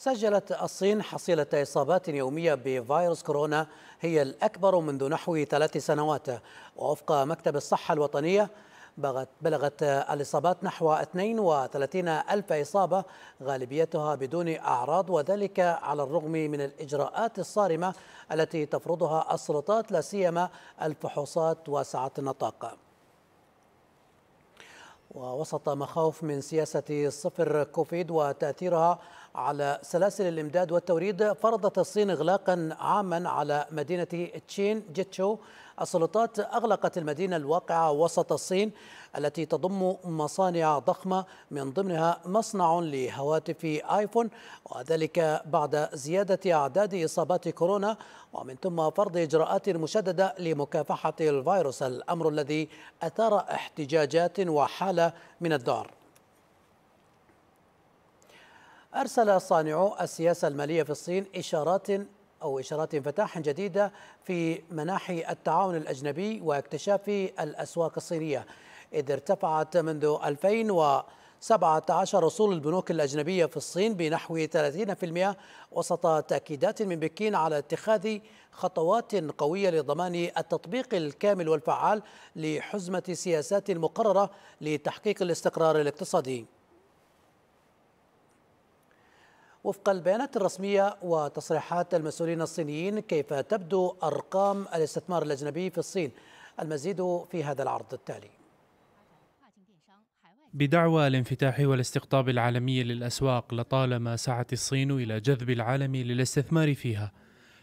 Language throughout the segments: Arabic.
سجلت الصين حصيلة إصابات يومية بفيروس كورونا هي الأكبر منذ نحو ثلاث سنوات ووفق مكتب الصحة الوطنية بلغت الإصابات نحو 32 ألف إصابة غالبيتها بدون أعراض وذلك على الرغم من الإجراءات الصارمة التي تفرضها السلطات لا سيما الفحوصات واسعة النطاق ووسط مخاوف من سياسة صفر كوفيد وتأثيرها على سلاسل الإمداد والتوريد فرضت الصين إغلاقا عاما على مدينة تشين جيتشو السلطات أغلقت المدينة الواقعة وسط الصين التي تضم مصانع ضخمة من ضمنها مصنع لهواتف آيفون وذلك بعد زيادة أعداد إصابات كورونا ومن ثم فرض إجراءات مشددة لمكافحة الفيروس الأمر الذي أثار احتجاجات وحالة من الذعر أرسل صانعو السياسة المالية في الصين إشارات أو إشارات انفتاح جديدة في مناحي التعاون الأجنبي واكتشاف الأسواق الصينية إذ ارتفعت منذ 2017 أصول البنوك الأجنبية في الصين بنحو 30% وسط تأكيدات من بكين على اتخاذ خطوات قوية لضمان التطبيق الكامل والفعال لحزمة سياسات مقررة لتحقيق الاستقرار الاقتصادي وفق البيانات الرسمية وتصريحات المسؤولين الصينيين كيف تبدو أرقام الاستثمار الأجنبي في الصين المزيد في هذا العرض التالي بدعوى الانفتاح والاستقطاب العالمي للأسواق لطالما سعت الصين إلى جذب العالم للاستثمار فيها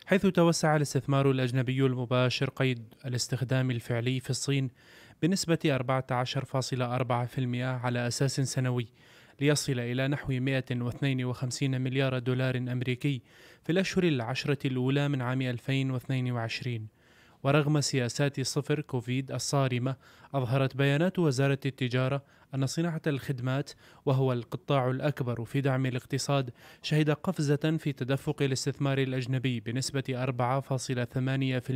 حيث توسع الاستثمار الأجنبي المباشر قيد الاستخدام الفعلي في الصين بنسبة 14.4% على أساس سنوي ليصل إلى نحو 152 مليار دولار أمريكي في الأشهر العشرة الأولى من عام 2022 ورغم سياسات صفر كوفيد الصارمة أظهرت بيانات وزارة التجارة أن صناعة الخدمات وهو القطاع الأكبر في دعم الاقتصاد شهد قفزة في تدفق الاستثمار الأجنبي بنسبة 4.8%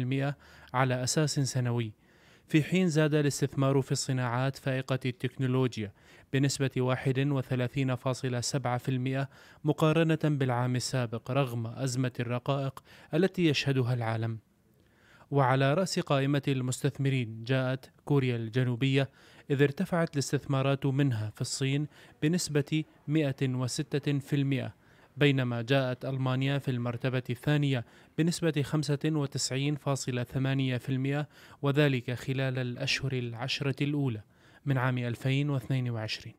على أساس سنوي في حين زاد الاستثمار في الصناعات فائقة التكنولوجيا بنسبة 31.7% مقارنة بالعام السابق رغم أزمة الرقائق التي يشهدها العالم. وعلى رأس قائمة المستثمرين جاءت كوريا الجنوبية إذ ارتفعت الاستثمارات منها في الصين بنسبة 106% بينما جاءت ألمانيا في المرتبة الثانية بنسبة 95.8% وذلك خلال الأشهر العشرة الأولى من عام 2022